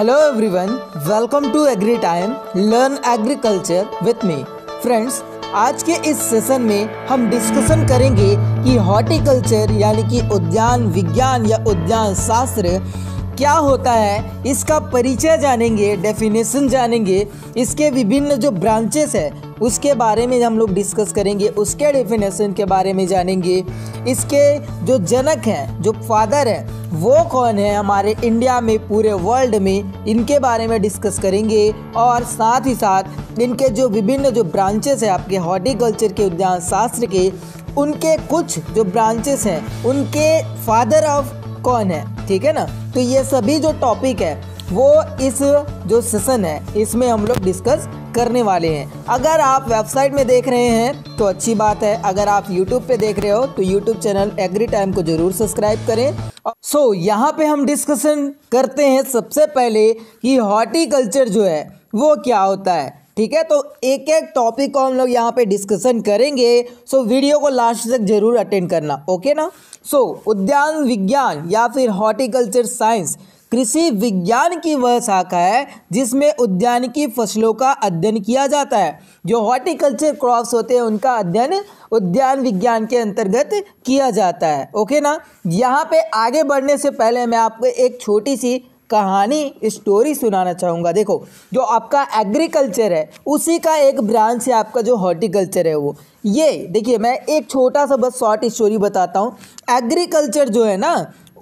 hello everyone welcome to agri time learn agriculture with me friends आज के इस session में हम डिस्कशन करेंगे कि हॉर्टिकल्चर यानी कि उद्यान विज्ञान या उद्यान शास्त्र क्या होता है इसका परिचय जानेंगे डेफिनेशन जानेंगे इसके विभिन्न जो ब्रांचेस है उसके बारे में हम लोग डिस्कस करेंगे उसके डेफिनेशन के बारे में जानेंगे इसके जो जनक हैं जो फादर हैं वो कौन है हमारे इंडिया में पूरे वर्ल्ड में इनके बारे में डिस्कस करेंगे और साथ ही साथ इनके जो विभिन्न जो ब्रांचेस हैं आपके हॉर्टिकल्चर के उद्यान शास्त्र के उनके कुछ जो ब्रांचेस हैं उनके फादर ऑफ कौन है ठीक है ना तो ये सभी जो टॉपिक है वो इस जो सेशन है इसमें हम लोग डिस्कस करने वाले हैं अगर आप वेबसाइट में देख रहे हैं तो अच्छी बात है अगर आप यूट्यूब पे देख रहे हो तो यूट्यूब चैनल एग्री टाइम को जरूर सब्सक्राइब करें सो so, यहाँ पे हम डिस्कशन करते हैं सबसे पहले कि हॉर्टिकल्चर जो है वो क्या होता है ठीक है तो एक एक टॉपिक को हम लोग यहाँ पे डिस्कशन करेंगे सो so, वीडियो को लास्ट तक जरूर अटेंड करना ओके ना सो so, उद्यान विज्ञान या फिर हॉर्टिकल्चर साइंस कृषि विज्ञान की वह शाखा है जिसमें उद्यान की फसलों का अध्ययन किया जाता है जो हॉर्टिकल्चर क्रॉप्स होते हैं उनका अध्ययन उद्यान विज्ञान के अंतर्गत किया जाता है ओके ना यहाँ पे आगे बढ़ने से पहले मैं आपको एक छोटी सी कहानी स्टोरी सुनाना चाहूँगा देखो जो आपका एग्रीकल्चर है उसी का एक ब्रांच है आपका जो हॉर्टिकल्चर है वो ये देखिए मैं एक छोटा सा बस शॉर्ट स्टोरी बताता हूँ एग्रीकल्चर जो है ना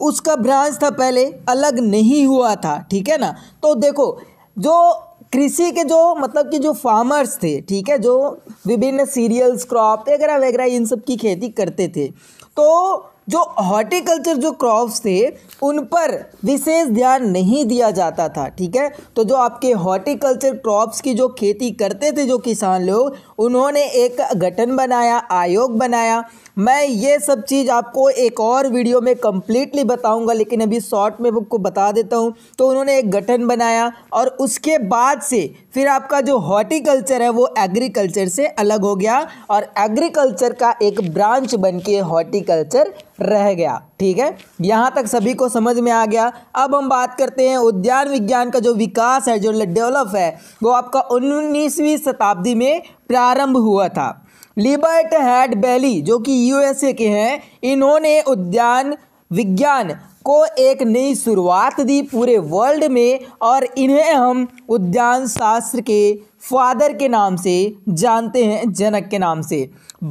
उसका ब्रांच था पहले अलग नहीं हुआ था ठीक है ना तो देखो जो कृषि के जो मतलब कि जो फार्मर्स थे ठीक है जो विभिन्न सीरियल्स क्रॉप वगैरह वगैरह इन सब की खेती करते थे तो जो हॉर्टिकल्चर जो क्रॉप्स थे उन पर विशेष ध्यान नहीं दिया जाता था ठीक है तो जो आपके हॉर्टिकल्चर क्रॉप्स की जो खेती करते थे जो किसान लोग उन्होंने एक गठन बनाया आयोग बनाया मैं ये सब चीज़ आपको एक और वीडियो में कम्प्लीटली बताऊंगा लेकिन अभी शॉर्ट में आपको बता देता हूँ तो उन्होंने एक गठन बनाया और उसके बाद से फिर आपका जो हॉर्टिकल्चर है वो एग्रीकल्चर से अलग हो गया और एग्रीकल्चर का एक ब्रांच बन के हॉर्टिकल्चर रह गया ठीक है यहाँ तक सभी को समझ में आ गया अब हम बात करते हैं उद्यान विज्ञान का जो विकास है जो डेवलप है वो आपका उन्नीसवीं शताब्दी में प्रारंभ हुआ था लिबर्ट हैड बेली जो कि यूएसए के हैं इन्होंने उद्यान विज्ञान को एक नई शुरुआत दी पूरे वर्ल्ड में और इन्हें हम उद्यान शास्त्र के फादर के नाम से जानते हैं जनक के नाम से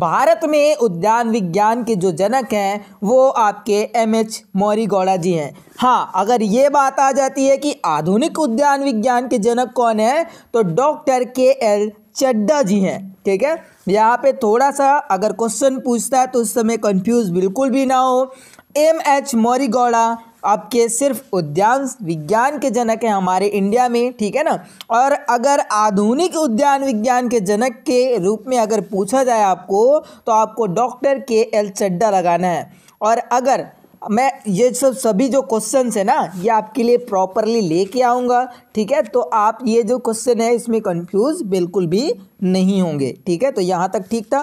भारत में उद्यान विज्ञान के जो जनक हैं वो आपके M H Marigowda ji हैं हाँ अगर ये बात आ जाती है कि आधुनिक उद्यान विज्ञान के जनक कौन है तो डॉक्टर के एल चड्डा जी हैं ठीक है यहाँ पे थोड़ा सा अगर क्वेश्चन पूछता है तो उस समय कंफ्यूज बिल्कुल भी ना हो एम एच गौड़ा आपके सिर्फ उद्यान विज्ञान के जनक हैं हमारे इंडिया में ठीक है ना और अगर आधुनिक उद्यान विज्ञान के जनक के रूप में अगर पूछा जाए आपको तो आपको डॉक्टर के एल चड्डा लगाना है और अगर मैं ये सब सभी जो क्वेश्चन है ना ये आपके लिए प्रॉपरली लेके आऊँगा ठीक है तो आप ये जो क्वेश्चन है इसमें कंफ्यूज बिल्कुल भी नहीं होंगे ठीक है तो यहाँ तक ठीक था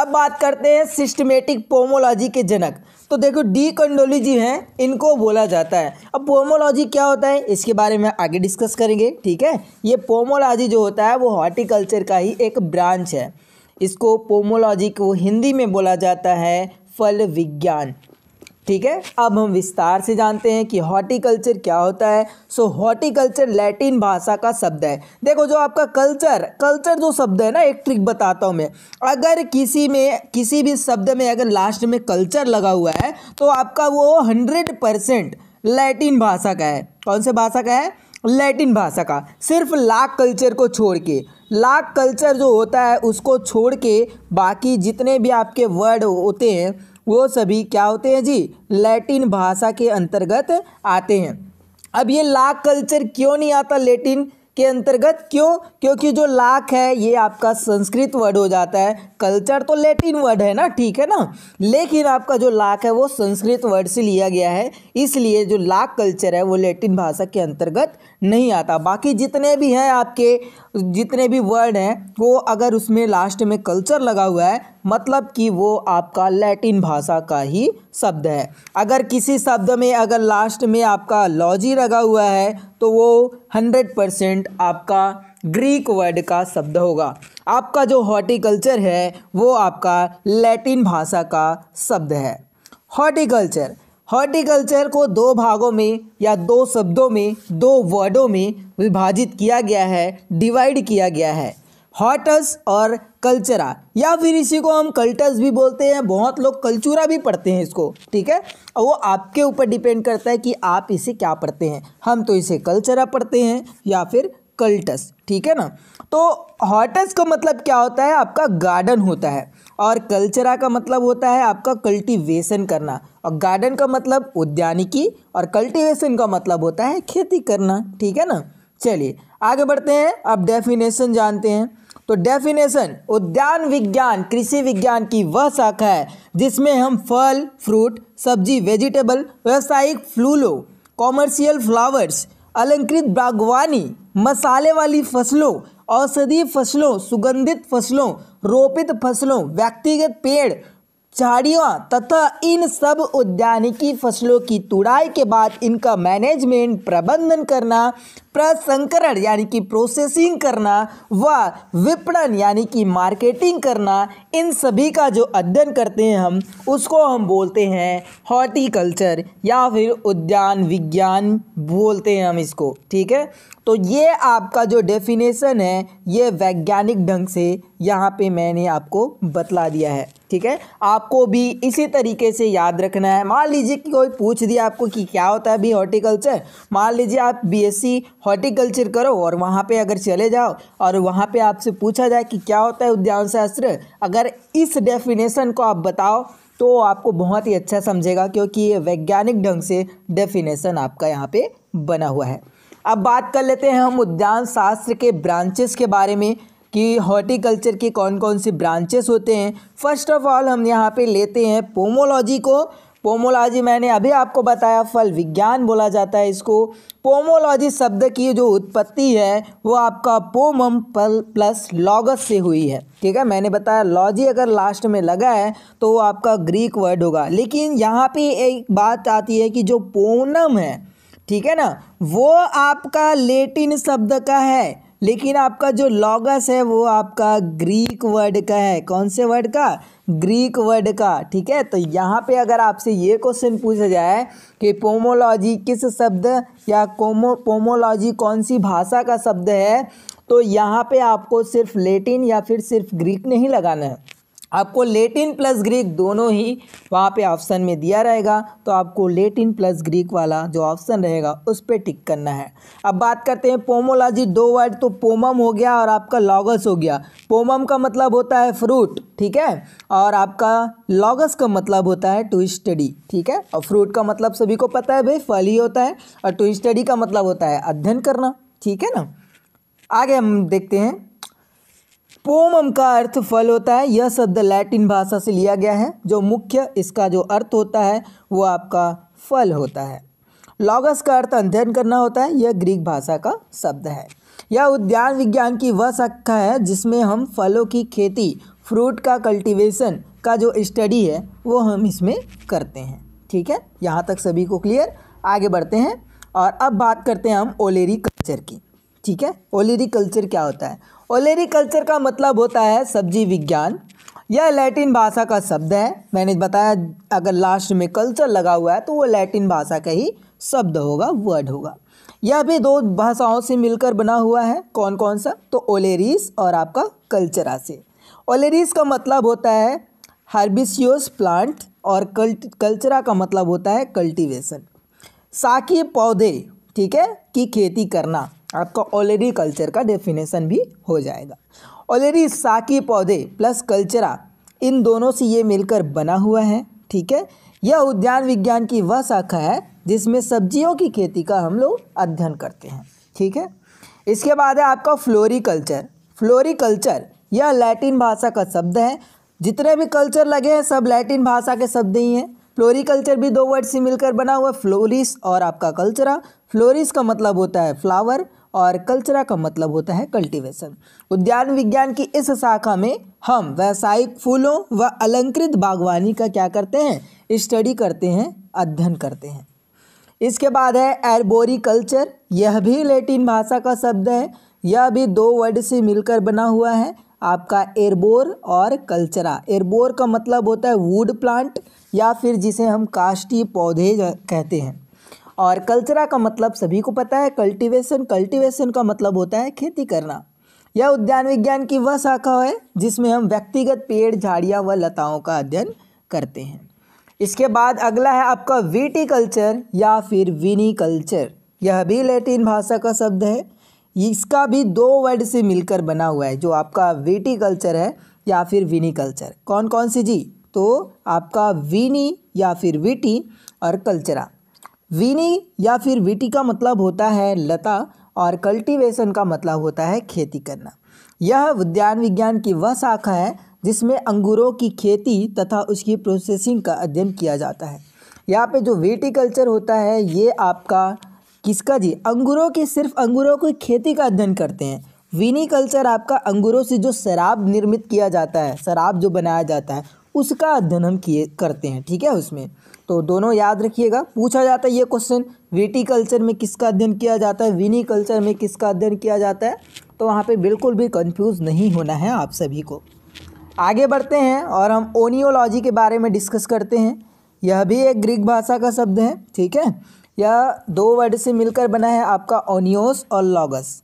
अब बात करते हैं सिस्टमेटिक पोमोलॉजी के जनक तो देखो डी कंडोलॉजी हैं इनको बोला जाता है अब पोमोलॉजी क्या होता है इसके बारे में आगे डिस्कस करेंगे ठीक है ये पोमोलॉजी जो होता है वो हॉर्टिकल्चर का ही एक ब्रांच है इसको पोमोलॉजी को हिंदी में बोला जाता है फल विज्ञान ठीक है अब हम विस्तार से जानते हैं कि हॉर्टिकल्चर क्या होता है सो हॉर्टिकल्चर लैटिन भाषा का शब्द है देखो जो आपका कल्चर कल्चर जो शब्द है ना एक ट्रिक बताता हूँ मैं अगर किसी में किसी भी शब्द में अगर लास्ट में कल्चर लगा हुआ है तो आपका वो हंड्रेड परसेंट लैटिन भाषा का है कौन से भाषा का है लैटिन भाषा का सिर्फ लाख कल्चर को छोड़ के लाख कल्चर जो होता है उसको छोड़ के बाकी जितने भी आपके वर्ड होते हैं वो सभी क्या होते हैं जी लैटिन भाषा के अंतर्गत आते हैं अब ये लाख कल्चर क्यों नहीं आता लैटिन के अंतर्गत क्यों क्योंकि जो लाख है ये आपका संस्कृत वर्ड हो जाता है कल्चर तो लैटिन वर्ड है ना ठीक है ना लेकिन आपका जो लाख है वो संस्कृत वर्ड से लिया गया है इसलिए जो लाख कल्चर है वो लैटिन भाषा के अंतर्गत नहीं आता बाकी जितने भी हैं आपके जितने भी वर्ड हैं वो अगर उसमें लास्ट में कल्चर लगा हुआ है मतलब कि वो आपका लैटिन भाषा का ही शब्द है अगर किसी शब्द में अगर लास्ट में आपका लॉजी लगा हुआ है तो वो हंड्रेड परसेंट आपका ग्रीक वर्ड का शब्द होगा आपका जो हॉर्टिकल्चर है वो आपका लैटिन भाषा का शब्द है हॉर्टिकल्चर हॉर्टिकल्चर को दो भागों में या दो शब्दों में दो वर्डों में विभाजित किया गया है डिवाइड किया गया है हॉटस और कल्चरा या फिर इसी को हम कल्टस भी बोलते हैं बहुत लोग कल्चूरा भी पढ़ते हैं इसको ठीक है और वो आपके ऊपर डिपेंड करता है कि आप इसे क्या पढ़ते हैं हम तो इसे कल्चरा पढ़ते हैं या फिर कल्टस ठीक है ना तो हॉटस का मतलब क्या होता है आपका गार्डन होता है और कल्चरा का मतलब होता है आपका कल्टिवेशन करना और गार्डन का मतलब उद्यानिकी और कल्टीवेशन का मतलब होता है खेती करना ठीक है ना चलिए आगे बढ़ते हैं अब डेफिनेशन जानते हैं तो डेफिनेशन उद्यान विज्ञान कृषि विज्ञान की वह शाखा है जिसमें हम फल फ्रूट सब्जी वेजिटेबल व्यावसायिक फ्लूलो कॉमर्शियल फ्लावर्स अलंकृत बागवानी मसाले वाली फसलों औषधीय फसलों सुगंधित फसलों रोपित फसलों व्यक्तिगत पेड़ झाड़ियों तथा इन सब उद्यानिकी फसलों की तुड़ाई के बाद इनका मैनेजमेंट प्रबंधन करना प्रसंकरण यानी कि प्रोसेसिंग करना व विपणन यानी कि मार्केटिंग करना इन सभी का जो अध्ययन करते हैं हम उसको हम बोलते हैं हॉर्टिकल्चर या फिर उद्यान विज्ञान बोलते हैं हम इसको ठीक है तो ये आपका जो डेफिनेशन है ये वैज्ञानिक ढंग से यहाँ पे मैंने आपको बतला दिया है ठीक है आपको भी इसी तरीके से याद रखना है मान लीजिए कि कोई पूछ दिया आपको कि क्या होता है अभी हॉर्टिकल्चर मान लीजिए आप बीएससी हॉर्टिकल्चर करो और वहाँ पे अगर चले जाओ और वहाँ पे आपसे पूछा जाए कि क्या होता है उद्यान शास्त्र अगर इस डेफिनेशन को आप बताओ तो आपको बहुत ही अच्छा समझेगा क्योंकि ये वैज्ञानिक ढंग से डेफिनेशन आपका यहाँ पे बना हुआ है अब बात कर लेते हैं हम उद्यान शास्त्र के ब्रांचेस के बारे में कि हॉर्टिकल्चर के कौन कौन से ब्रांचेस होते हैं फर्स्ट ऑफ ऑल हम यहाँ पे लेते हैं पोमोलॉजी को पोमोलॉजी मैंने अभी आपको बताया फल विज्ञान बोला जाता है इसको पोमोलॉजी शब्द की जो उत्पत्ति है वो आपका पोमम पल प्लस लॉगस से हुई है ठीक है मैंने बताया लॉजी अगर लास्ट में लगा है तो वो आपका ग्रीक वर्ड होगा लेकिन यहाँ पे एक बात आती है कि जो पोनम है ठीक है ना वो आपका लेटिन शब्द का है लेकिन आपका जो लॉगस है वो आपका ग्रीक वर्ड का है कौन से वर्ड का ग्रीक वर्ड का ठीक है तो यहाँ पे अगर आपसे ये क्वेश्चन पूछा जाए कि पोमोलॉजी किस शब्द या कोमो पोमोलॉजी कौन सी भाषा का शब्द है तो यहाँ पे आपको सिर्फ लेटिन या फिर सिर्फ ग्रीक नहीं लगाना है आपको लेटिन प्लस ग्रीक दोनों ही वहाँ पे ऑप्शन में दिया रहेगा तो आपको लेटिन प्लस ग्रीक वाला जो ऑप्शन रहेगा उस पर टिक करना है अब बात करते हैं पोमोलॉजी दो वर्ड तो पोमम हो गया और आपका लॉगस हो गया पोमम का मतलब होता है फ्रूट ठीक है और आपका लॉगस का मतलब होता है टू स्टडी ठीक है और फ्रूट का मतलब सभी को पता है भाई फल ही होता है और टू स्टडी का मतलब होता है अध्ययन करना ठीक है ना आगे हम देखते हैं पोमम का अर्थ फल होता है यह शब्द लैटिन भाषा से लिया गया है जो मुख्य इसका जो अर्थ होता है वो आपका फल होता है लॉगस का अर्थ अध्ययन करना होता है यह ग्रीक भाषा का शब्द है यह उद्यान विज्ञान की वह शाखा है जिसमें हम फलों की खेती फ्रूट का कल्टीवेशन का जो स्टडी है वो हम इसमें करते हैं ठीक है यहाँ तक सभी को क्लियर आगे बढ़ते हैं और अब बात करते हैं हम ओलेरी कल्चर की ठीक है ओलेरी कल्चर क्या होता है ओलेरिकल्चर का मतलब होता है सब्जी विज्ञान यह लैटिन भाषा का शब्द है मैंने बताया अगर लास्ट में कल्चर लगा हुआ है तो वो लैटिन भाषा का ही शब्द होगा वर्ड होगा यह भी दो भाषाओं से मिलकर बना हुआ है कौन कौन सा तो ओलेरिस और आपका कल्चरा से ओलेरिस का मतलब होता है हर्बिसियोस प्लांट और कल्ट कल्चरा का मतलब होता है कल्टीवेशन साकी पौधे ठीक है की खेती करना आपका ऑलरेडी कल्चर का डेफिनेशन भी हो जाएगा ऑलरेडी साकी पौधे प्लस कल्चरा इन दोनों से ये मिलकर बना हुआ है ठीक है यह उद्यान विज्ञान की वह शाखा है जिसमें सब्जियों की खेती का हम लोग अध्ययन करते हैं ठीक है इसके बाद है आपका फ्लोरिकल्चर फ्लोरिकल्चर यह लैटिन भाषा का शब्द है जितने भी कल्चर लगे हैं सब लैटिन भाषा के शब्द ही हैं फ्लोरिकल्चर भी दो वर्ड से मिलकर बना हुआ है फ्लोरिस और आपका कल्चरा फ्लोरिस का मतलब होता है फ्लावर और कल्चरा का मतलब होता है कल्टीवेशन उद्यान विज्ञान की इस शाखा में हम व्यावसायिक फूलों व अलंकृत बागवानी का क्या करते हैं स्टडी करते हैं अध्ययन करते हैं इसके बाद है एरबोरी कल्चर यह भी लेटिन भाषा का शब्द है यह भी दो वर्ड से मिलकर बना हुआ है आपका एरबोर और कल्चरा एरबोर का मतलब होता है वुड प्लांट या फिर जिसे हम काष्टी पौधे कहते हैं और कल्चरा का मतलब सभी को पता है कल्टीवेशन कल्टीवेशन का मतलब होता है खेती करना यह उद्यान विज्ञान की वह शाखा है जिसमें हम व्यक्तिगत पेड़ झाड़ियाँ व लताओं का अध्ययन करते हैं इसके बाद अगला है आपका वीटी कल्चर या फिर विनी कल्चर यह भी लैटिन भाषा का शब्द है इसका भी दो वर्ड से मिलकर बना हुआ है जो आपका वीटी कल्चर है या फिर विनी कल्चर कौन कौन सी जी तो आपका विनी या फिर विटी और कल्चरा वीनी या फिर वीटी का मतलब होता है लता और कल्टीवेशन का मतलब होता है खेती करना यह उद्यान विज्ञान की वह शाखा है जिसमें अंगूरों की खेती तथा उसकी प्रोसेसिंग का अध्ययन किया जाता है यहाँ पे जो वीटिकल्चर होता है ये आपका किसका जी अंगूरों की सिर्फ अंगूरों की खेती का अध्ययन करते हैं विनी कल्चर आपका अंगूरों से जो शराब निर्मित किया जाता है शराब जो बनाया जाता है उसका अध्ययन हम किए करते हैं ठीक है उसमें तो दोनों याद रखिएगा पूछा जाता है ये क्वेश्चन विटिकल्चर में किसका अध्ययन किया जाता है विनी कल्चर में किसका अध्ययन किया जाता है तो वहाँ पे बिल्कुल भी कंफ्यूज नहीं होना है आप सभी को आगे बढ़ते हैं और हम ओनियोलॉजी के बारे में डिस्कस करते हैं यह भी एक ग्रीक भाषा का शब्द है ठीक है यह दो वर्ड से मिलकर बना है आपका ओनियोस और लॉगस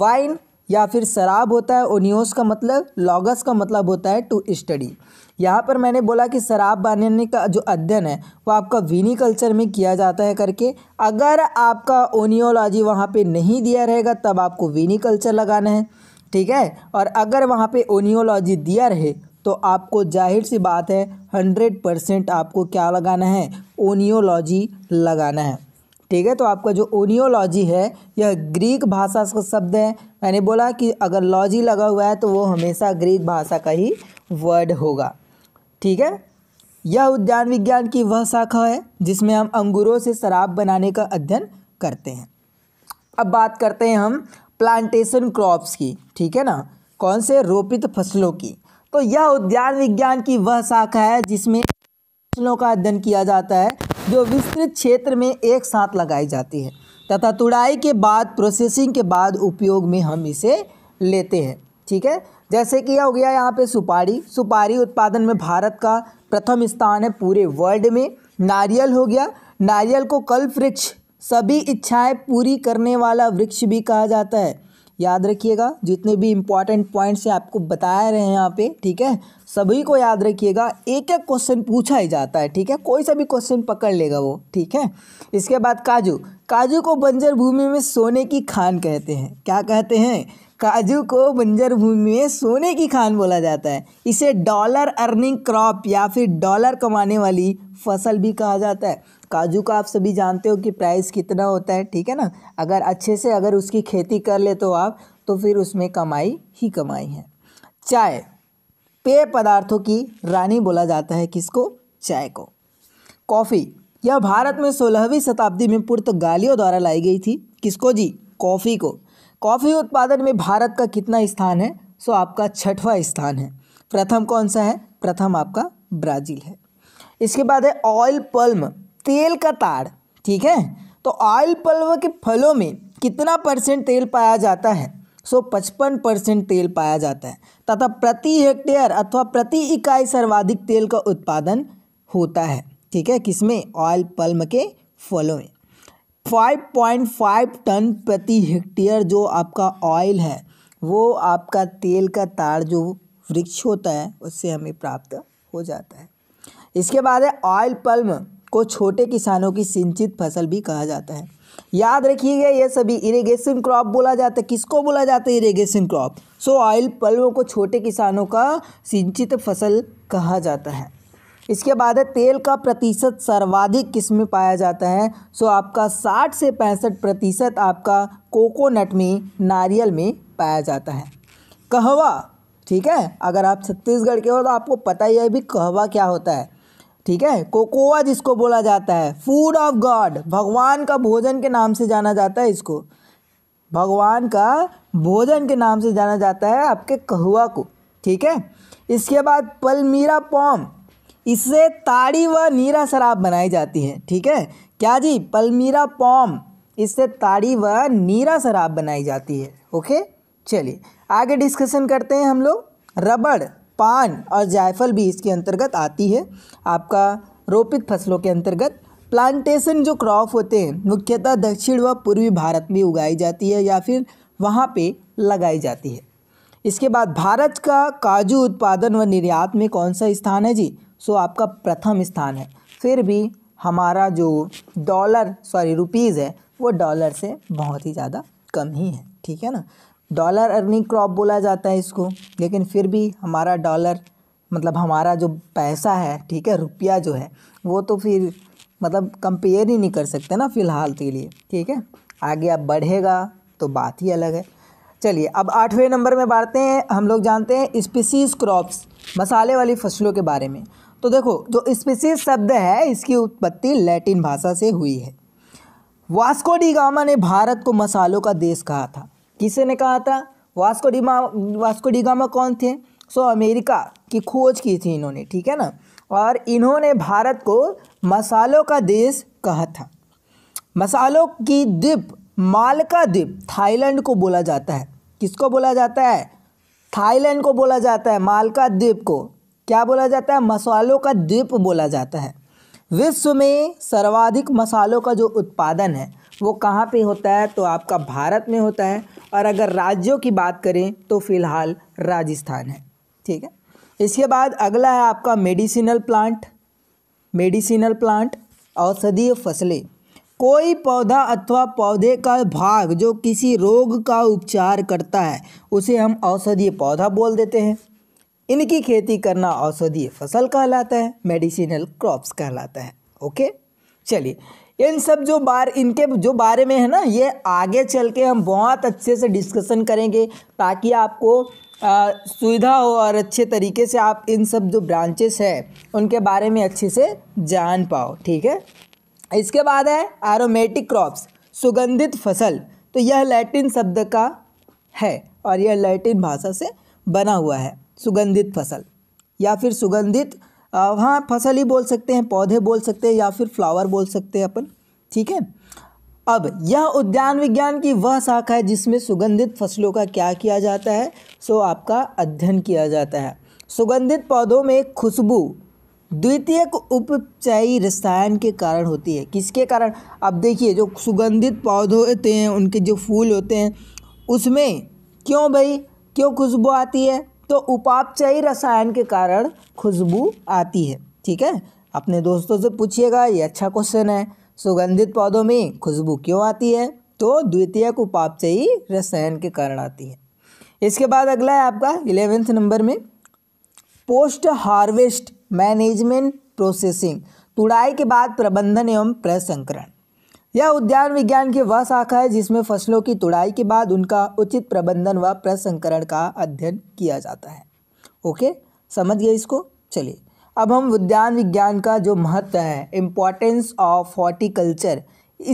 वाइन या फिर शराब होता है ओनियोस का मतलब लॉगस का मतलब होता है टू स्टडी यहाँ पर मैंने बोला कि शराब बनाने का जो अध्ययन है वो आपका विनी कल्चर में किया जाता है करके अगर आपका ओनियोलॉजी वहाँ पे नहीं दिया रहेगा तब आपको विनी कल्चर लगाना है ठीक है और अगर वहाँ पे ओनियोलॉजी दिया रहे तो आपको जाहिर सी बात है हंड्रेड परसेंट आपको क्या लगाना है ओनियोलॉजी लगाना है ठीक है तो आपका जो ओनियोलॉजी है यह ग्रीक भाषा का शब्द है मैंने बोला कि अगर लॉजी लगा हुआ है तो वो हमेशा ग्रीक भाषा का ही वर्ड होगा ठीक है यह उद्यान विज्ञान की वह शाखा है जिसमें हम अंगूरों से शराब बनाने का अध्ययन करते हैं अब बात करते हैं हम प्लांटेशन क्रॉप्स की ठीक है ना कौन से रोपित फसलों की तो यह उद्यान विज्ञान की वह शाखा है जिसमें फसलों का अध्ययन किया जाता है जो विस्तृत क्षेत्र में एक साथ लगाई जाती है तथा तुड़ाई के बाद प्रोसेसिंग के बाद उपयोग में हम इसे लेते हैं ठीक है जैसे कि यह हो गया यहाँ पे सुपारी सुपारी उत्पादन में भारत का प्रथम स्थान है पूरे वर्ल्ड में नारियल हो गया नारियल को कल्प वृक्ष सभी इच्छाएं पूरी करने वाला वृक्ष भी कहा जाता है याद रखिएगा जितने भी इम्पॉर्टेंट पॉइंट्स हैं आपको बताए रहे हैं यहाँ पे ठीक है सभी को याद रखिएगा एक एक क्वेश्चन पूछा ही जाता है ठीक है कोई सा भी क्वेश्चन पकड़ लेगा वो ठीक है इसके बाद काजू काजू को बंजर भूमि में सोने की खान कहते हैं क्या कहते हैं काजू को बंजर भूमि में सोने की खान बोला जाता है इसे डॉलर अर्निंग क्रॉप या फिर डॉलर कमाने वाली फसल भी कहा जाता है काजू का आप सभी जानते हो कि प्राइस कितना होता है ठीक है ना अगर अच्छे से अगर उसकी खेती कर ले तो आप तो फिर उसमें कमाई ही कमाई है चाय पेय पदार्थों की रानी बोला जाता है किसको चाय को कॉफ़ी यह भारत में सोलहवीं शताब्दी में पुर्तगालियों द्वारा लाई गई थी किसको जी कॉफ़ी को कॉफ़ी उत्पादन में भारत का कितना स्थान है सो आपका छठवां स्थान है प्रथम कौन सा है प्रथम आपका ब्राज़ील है इसके बाद है ऑयल पल्म तेल का ताड़ ठीक है तो ऑयल पल्म के फलों में कितना परसेंट तेल पाया जाता है सो पचपन परसेंट तेल पाया जाता है तथा प्रति हेक्टेयर अथवा प्रति इकाई सर्वाधिक तेल का उत्पादन होता है ठीक है किसमें ऑयल पल्म के फलों में 5.5 टन प्रति हेक्टेयर जो आपका ऑयल है वो आपका तेल का तार जो वृक्ष होता है उससे हमें प्राप्त हो जाता है इसके बाद है ऑयल पल्म को छोटे किसानों की सिंचित फसल भी कहा जाता है याद रखिएगा ये सभी इरिगेशन क्रॉप बोला जाता है किसको बोला जाता है इरिगेशन क्रॉप सो ऑयल पल्व को छोटे किसानों का सिंचित फसल कहा जाता है इसके बाद है तेल का प्रतिशत सर्वाधिक किस्म पाया जाता है सो आपका 60 से पैंसठ प्रतिशत आपका कोकोनट में नारियल में पाया जाता है कहवा ठीक है अगर आप छत्तीसगढ़ के हो तो आपको पता ही है भी कहवा क्या होता है ठीक है कोकोआ जिसको बोला जाता है फूड ऑफ गॉड भगवान का भोजन के नाम से जाना जाता है इसको भगवान का भोजन के नाम से जाना जाता है आपके कहवा को ठीक है इसके बाद पलमीरा पॉम इससे ताड़ी व नीरा शराब बनाई जाती है ठीक है क्या जी पलमीरा पॉम इससे ताड़ी व नीरा शराब बनाई जाती है ओके चलिए आगे डिस्कशन करते हैं हम लोग रबड़ पान और जायफल भी इसके अंतर्गत आती है आपका रोपित फसलों के अंतर्गत प्लांटेशन जो क्रॉप होते हैं मुख्यतः दक्षिण व पूर्वी भारत में उगाई जाती है या फिर वहाँ पे लगाई जाती है इसके बाद भारत का काजू उत्पादन व निर्यात में कौन सा स्थान है जी सो आपका प्रथम स्थान है फिर भी हमारा जो डॉलर सॉरी रुपीज़ है वो डॉलर से बहुत ही ज़्यादा कम ही है ठीक है ना डॉलर अर्निंग क्रॉप बोला जाता है इसको लेकिन फिर भी हमारा डॉलर मतलब हमारा जो पैसा है ठीक है रुपया जो है वो तो फिर मतलब कंपेयर ही नहीं कर सकते ना फ़िलहाल के लिए ठीक है आगे आप बढ़ेगा तो बात ही अलग है चलिए अब आठवें नंबर में बांटते हैं हम लोग जानते हैं स्पीसीज क्रॉप्स मसाले वाली फसलों के बारे में तो देखो जो स्पीसीज शब्द है इसकी उत्पत्ति लैटिन भाषा से हुई है वास्को डिगामा ने भारत को मसालों का देश कहा था किसे ने कहा था वास्को डिमा वास्को डिगामा कौन थे सो अमेरिका की खोज की थी इन्होंने ठीक है ना और इन्होंने भारत को मसालों का देश कहा था मसालों की द्वीप मालका द्वीप थाईलैंड को बोला जाता है किसको बोला जाता है थाईलैंड को बोला जाता है मालका द्वीप को क्या बोला जाता है मसालों का द्वीप बोला जाता है विश्व में सर्वाधिक मसालों का जो उत्पादन है वो कहाँ पे होता है तो आपका भारत में होता है और अगर राज्यों की बात करें तो फ़िलहाल राजस्थान है ठीक है इसके बाद अगला है आपका मेडिसिनल प्लांट मेडिसिनल प्लांट औषधीय फसलें कोई पौधा अथवा पौधे का भाग जो किसी रोग का उपचार करता है उसे हम औषधीय पौधा बोल देते हैं इनकी खेती करना औषधीय फसल कहलाता है मेडिसिनल क्रॉप्स कहलाता है ओके चलिए इन सब जो बार इनके जो बारे में है ना ये आगे चल के हम बहुत अच्छे से डिस्कशन करेंगे ताकि आपको आ, सुविधा हो और अच्छे तरीके से आप इन सब जो ब्रांचेस है उनके बारे में अच्छे से जान पाओ ठीक है इसके बाद है एरोमेटिक क्रॉप्स सुगंधित फसल तो यह लैटिन शब्द का है और यह लैटिन भाषा से बना हुआ है सुगंधित फसल या फिर सुगंधित हाँ फसल ही बोल सकते हैं पौधे बोल सकते हैं या फिर फ्लावर बोल सकते हैं अपन ठीक है अब यह उद्यान विज्ञान की वह शाखा है जिसमें सुगंधित फसलों का क्या किया जाता है सो आपका अध्ययन किया जाता है सुगंधित पौधों में खुशबू द्वितीय उपचाई रसायन के कारण होती है किसके कारण अब देखिए जो सुगंधित पौधे होते हैं उनके जो फूल होते हैं उसमें क्यों भाई क्यों खुशबू आती है तो उपापचयी रसायन के कारण खुशबू आती है ठीक है अपने दोस्तों से पूछिएगा ये अच्छा क्वेश्चन है सुगंधित पौधों में खुशबू क्यों आती है तो द्वितीय उपापचयी रसायन के कारण आती है इसके बाद अगला है आपका इलेवेंथ नंबर में पोस्ट हार्वेस्ट मैनेजमेंट प्रोसेसिंग तुड़ाई के बाद प्रबंधन एवं प्रसंकरण यह उद्यान विज्ञान की वह शाखा है जिसमें फसलों की तुड़ाई के बाद उनका उचित प्रबंधन व प्रसंकरण का अध्ययन किया जाता है ओके समझ गए इसको चलिए अब हम उद्यान विज्ञान का जो महत्व है इम्पॉर्टेंस ऑफ हॉर्टिकल्चर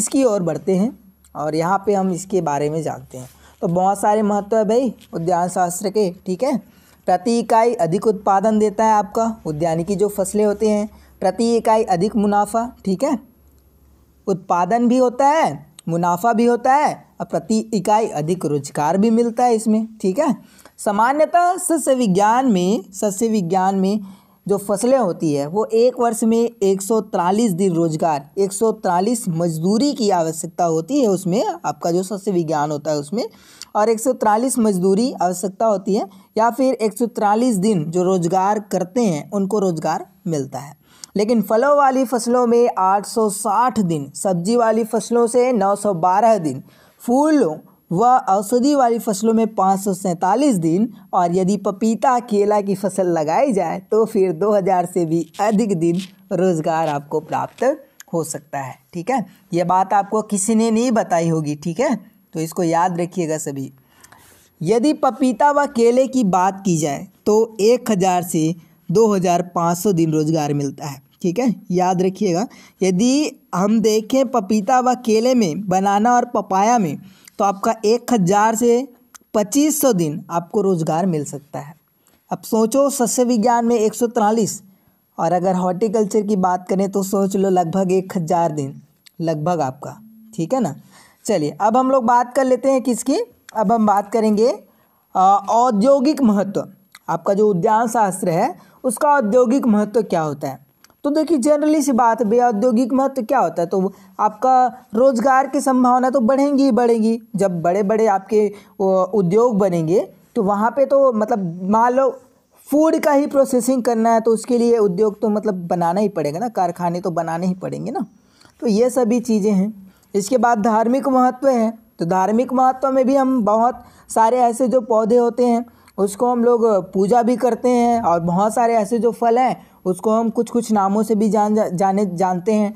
इसकी ओर बढ़ते हैं और यहाँ पे हम इसके बारे में जानते हैं तो बहुत सारे महत्व है भाई उद्यान शास्त्र के ठीक है प्रति इकाई अधिक उत्पादन देता है आपका उद्यानिकी जो फसलें होते हैं प्रति इकाई अधिक मुनाफा ठीक है उत्पादन भी होता है मुनाफा भी होता है और प्रति इकाई अधिक रोजगार भी मिलता है इसमें ठीक है सामान्यतः सस्य विज्ञान में सस्य विज्ञान में जो फसलें होती है वो एक वर्ष में एक दिन रोजगार एक मजदूरी की आवश्यकता होती है उसमें आपका जो सस्य विज्ञान होता है उसमें और एक मजदूरी आवश्यकता होती है या फिर एक दिन जो रोजगार करते हैं उनको रोजगार मिलता है लेकिन फलों वाली फसलों में 860 दिन सब्जी वाली फसलों से 912 दिन फूलों व औषधि वाली फसलों में पाँच दिन और यदि पपीता केला की फसल लगाई जाए तो फिर 2000 से भी अधिक दिन रोज़गार आपको प्राप्त हो सकता है ठीक है ये बात आपको किसी ने नहीं बताई होगी ठीक है तो इसको याद रखिएगा सभी यदि पपीता व केले की बात की जाए तो 1000 से 2500 दिन रोज़गार मिलता है ठीक है याद रखिएगा यदि हम देखें पपीता व केले में बनाना और पपाया में तो आपका एक हज़ार से पच्चीस सौ दिन आपको रोज़गार मिल सकता है अब सोचो सस्य विज्ञान में एक सौ तिरालीस और अगर हॉर्टिकल्चर की बात करें तो सोच लो लगभग एक हज़ार दिन लगभग आपका ठीक है ना चलिए अब हम लोग बात कर लेते हैं किसकी अब हम बात करेंगे औद्योगिक महत्व आपका जो उद्यान शास्त्र है उसका औद्योगिक महत्व क्या होता है तो देखिए जनरली सी बात है भैया औद्योगिक महत्व क्या होता है तो आपका रोजगार की संभावना तो बढ़ेंगी ही बढ़ेंगी जब बड़े बड़े आपके उद्योग बनेंगे तो वहाँ पे तो मतलब मान लो फूड का ही प्रोसेसिंग करना है तो उसके लिए उद्योग तो मतलब बनाना ही पड़ेगा ना कारखाने तो बनाने ही पड़ेंगे ना तो ये सभी चीज़ें हैं इसके बाद धार्मिक महत्व है तो धार्मिक महत्व में भी हम बहुत सारे ऐसे जो पौधे होते हैं उसको हम लोग पूजा भी करते हैं और बहुत सारे ऐसे जो फल हैं उसको हम कुछ कुछ नामों से भी जान जाने जानते हैं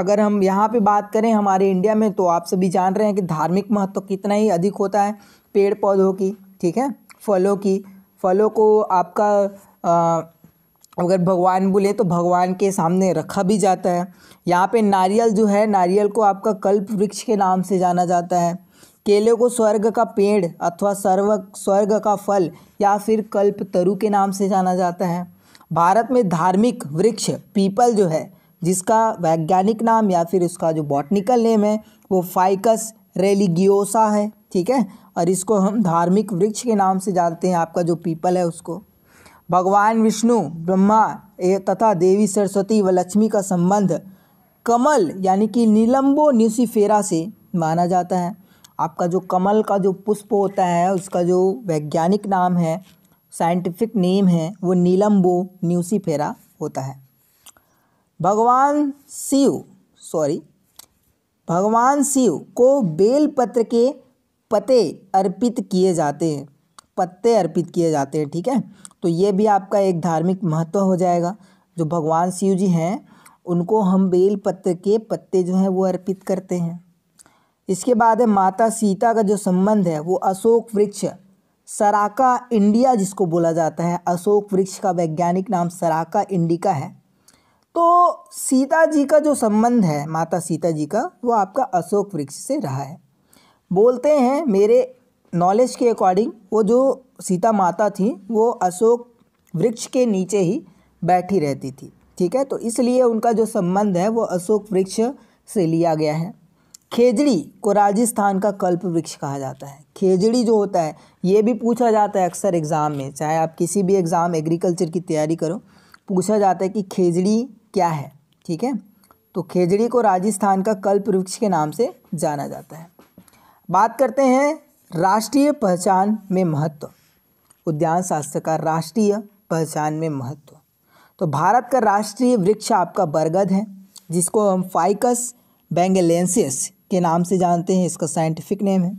अगर हम यहाँ पे बात करें हमारे इंडिया में तो आप सभी जान रहे हैं कि धार्मिक महत्व कितना ही अधिक होता है पेड़ पौधों की ठीक है फलों की फलों को आपका आ, अगर भगवान बोले तो भगवान के सामने रखा भी जाता है यहाँ पे नारियल जो है नारियल को आपका कल्प वृक्ष के नाम से जाना जाता है केले को स्वर्ग का पेड़ अथवा सर्व स्वर्ग का फल या फिर कल्प तरु के नाम से जाना जाता है भारत में धार्मिक वृक्ष पीपल जो है जिसका वैज्ञानिक नाम या फिर उसका जो बॉटनिकल नेम है वो फाइकस रेलिगियोसा है ठीक है और इसको हम धार्मिक वृक्ष के नाम से जानते हैं आपका जो पीपल है उसको भगवान विष्णु ब्रह्मा तथा देवी सरस्वती व लक्ष्मी का संबंध कमल यानी कि नीलम्बो न्यूसीफेरा से माना जाता है आपका जो कमल का जो पुष्प होता है उसका जो वैज्ञानिक नाम है साइंटिफिक नेम है वो नीलम्बो न्यूसीफेरा होता है भगवान शिव सॉरी भगवान शिव को बेलपत्र के पते अर्पित किए जाते हैं पत्ते अर्पित किए जाते हैं ठीक है तो ये भी आपका एक धार्मिक महत्व हो जाएगा जो भगवान शिव जी हैं उनको हम बेलपत्र के पत्ते जो हैं वो अर्पित करते हैं इसके बाद है माता सीता का जो संबंध है वो अशोक वृक्ष सराका इंडिया जिसको बोला जाता है अशोक वृक्ष का वैज्ञानिक नाम सराका इंडिका है तो सीता जी का जो संबंध है माता सीता जी का वो आपका अशोक वृक्ष से रहा है बोलते हैं मेरे नॉलेज के अकॉर्डिंग वो जो सीता माता थी वो अशोक वृक्ष के नीचे ही बैठी रहती थी ठीक है तो इसलिए उनका जो संबंध है वो अशोक वृक्ष से लिया गया है खेजड़ी को राजस्थान का कल्प वृक्ष कहा जाता है खेजड़ी जो होता है ये भी पूछा जाता है अक्सर एग्ज़ाम में चाहे आप किसी भी एग्ज़ाम एग्रीकल्चर की तैयारी करो पूछा जाता है कि खेजड़ी क्या है ठीक है तो खेजड़ी को राजस्थान का कल्प वृक्ष के नाम से जाना जाता है बात करते हैं राष्ट्रीय पहचान में महत्व उद्यान शास्त्र का राष्ट्रीय पहचान में महत्व तो भारत का राष्ट्रीय वृक्ष आपका बरगद है जिसको हम फाइकस बेंगलेंसियस के नाम से जानते हैं इसका साइंटिफिक नेम है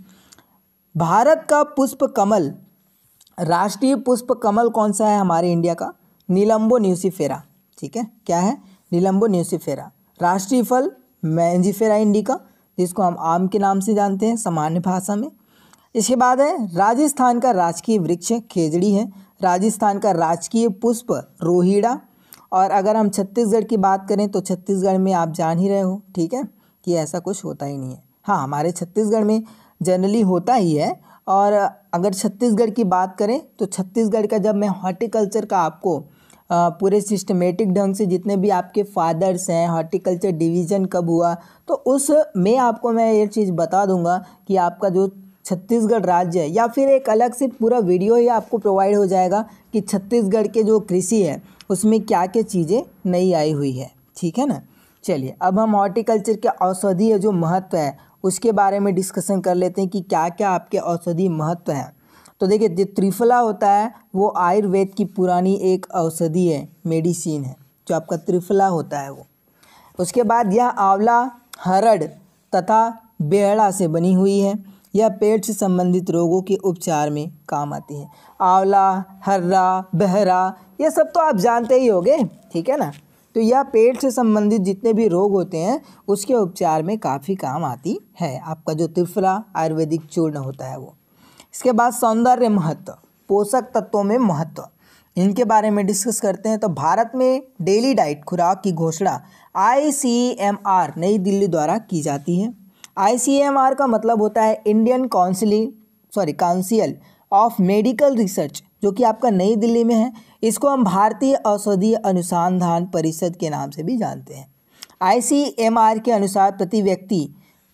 भारत का पुष्प कमल राष्ट्रीय पुष्प कमल कौन सा है हमारे इंडिया का नीलम्बो न्यूसीफेरा ठीक है क्या है नीलम्बो न्यूसीफेरा राष्ट्रीय फल मैंजीफेरा इंडिका जिसको हम आम के नाम से जानते हैं सामान्य भाषा में इसके बाद है राजस्थान का राजकीय वृक्ष खेजड़ी है राजस्थान का राजकीय पुष्प रोहिड़ा और अगर हम छत्तीसगढ़ की बात करें तो छत्तीसगढ़ में आप जान ही रहे हो ठीक है कि ऐसा कुछ होता ही नहीं है हाँ हमारे छत्तीसगढ़ में जनरली होता ही है और अगर छत्तीसगढ़ की बात करें तो छत्तीसगढ़ का जब मैं हॉर्टिकल्चर का आपको पूरे सिस्टमेटिक ढंग से जितने भी आपके फादर्स हैं हॉर्टिकल्चर डिवीज़न कब हुआ तो उस में आपको मैं ये चीज़ बता दूंगा कि आपका जो छत्तीसगढ़ राज्य है या फिर एक अलग से पूरा वीडियो ही आपको प्रोवाइड हो जाएगा कि छत्तीसगढ़ के जो कृषि है उसमें क्या क्या चीज़ें नई आई हुई है ठीक है ना चलिए अब हम हॉर्टिकल्चर के औषधीय जो महत्व है उसके बारे में डिस्कशन कर लेते हैं कि क्या क्या आपके औषधि महत्व हैं तो देखिए जो त्रिफला होता है वो आयुर्वेद की पुरानी एक औषधि है मेडिसिन है जो आपका त्रिफला होता है वो उसके बाद यह आंवला हरड़ तथा बेहड़ा से बनी हुई है यह पेट से संबंधित रोगों के उपचार में काम आती है आंवला हर्रा बहरा ये सब तो आप जानते ही होंगे ठीक है ना तो यह पेट से संबंधित जितने भी रोग होते हैं उसके उपचार में काफ़ी काम आती है आपका जो त्रिफला आयुर्वेदिक चूर्ण होता है वो इसके बाद सौंदर्य महत्व पोषक तत्वों में महत्व इनके बारे में डिस्कस करते हैं तो भारत में डेली डाइट खुराक की घोषणा आईसीएमआर नई दिल्ली द्वारा की जाती है आईसीएमआर का मतलब होता है Indian council sorry council of medical research जो कि आपका नई दिल्ली में है इसको हम भारतीय औषधीय अनुसंधान परिषद के नाम से भी जानते हैं आई के अनुसार प्रति व्यक्ति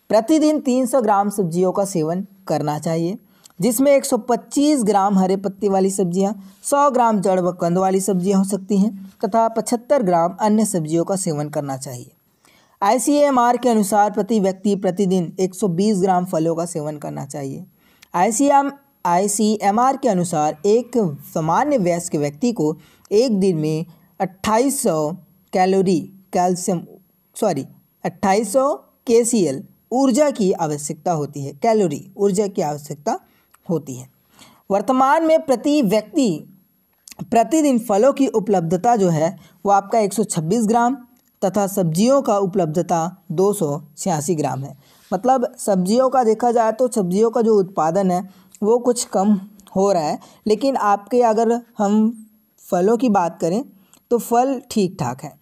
प्रतिदिन 300 ग्राम सब्जियों का सेवन करना चाहिए जिसमें 125 ग्राम हरे पत्ते वाली सब्जियां 100 ग्राम जड़ व कंद वाली सब्जियां हो सकती हैं तथा 75 ग्राम अन्य सब्जियों का सेवन करना चाहिए आई के अनुसार प्रति व्यक्ति प्रतिदिन 120 ग्राम फलों का सेवन करना चाहिए आई आईसीएमआर के अनुसार एक सामान्य वयस्क व्यक्ति को एक दिन में 2800 कैलोरी कैल्शियम सॉरी 2800 केसीएल ऊर्जा की आवश्यकता होती है कैलोरी ऊर्जा की आवश्यकता होती है वर्तमान में प्रति व्यक्ति प्रतिदिन फलों की उपलब्धता जो है वो आपका 126 ग्राम तथा सब्जियों का उपलब्धता दो ग्राम है मतलब सब्जियों का देखा जाए तो सब्जियों का जो उत्पादन है वो कुछ कम हो रहा है लेकिन आपके अगर हम फलों की बात करें तो फल ठीक ठाक है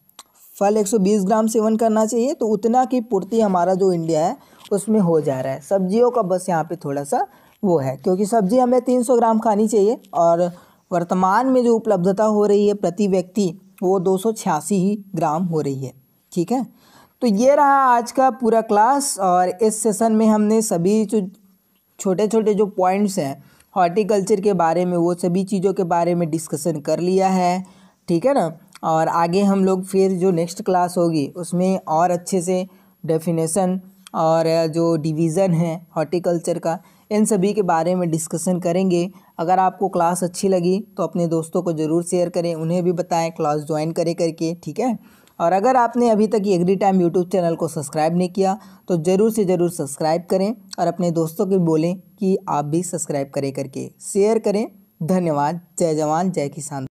फल 120 ग्राम सेवन करना चाहिए तो उतना की पूर्ति हमारा जो इंडिया है उसमें हो जा रहा है सब्जियों का बस यहाँ पे थोड़ा सा वो है क्योंकि सब्जी हमें 300 ग्राम खानी चाहिए और वर्तमान में जो उपलब्धता हो रही है प्रति व्यक्ति वो दो ही ग्राम हो रही है ठीक है तो ये रहा आज का पूरा क्लास और इस सेशन में हमने सभी जो छोटे छोटे जो पॉइंट्स हैं हॉर्टिकल्चर के बारे में वो सभी चीज़ों के बारे में डिस्कशन कर लिया है ठीक है ना और आगे हम लोग फिर जो नेक्स्ट क्लास होगी उसमें और अच्छे से डेफिनेशन और जो डिवीज़न है हॉर्टिकल्चर का इन सभी के बारे में डिस्कशन करेंगे अगर आपको क्लास अच्छी लगी तो अपने दोस्तों को ज़रूर शेयर करें उन्हें भी बताएं क्लास ज्वाइन करे करके ठीक है और अगर आपने अभी तक एग्री टाइम यूट्यूब चैनल को सब्सक्राइब नहीं किया तो ज़रूर से ज़रूर सब्सक्राइब करें और अपने दोस्तों को बोलें कि आप भी सब्सक्राइब करें करके शेयर करें धन्यवाद जय जवान जय किसान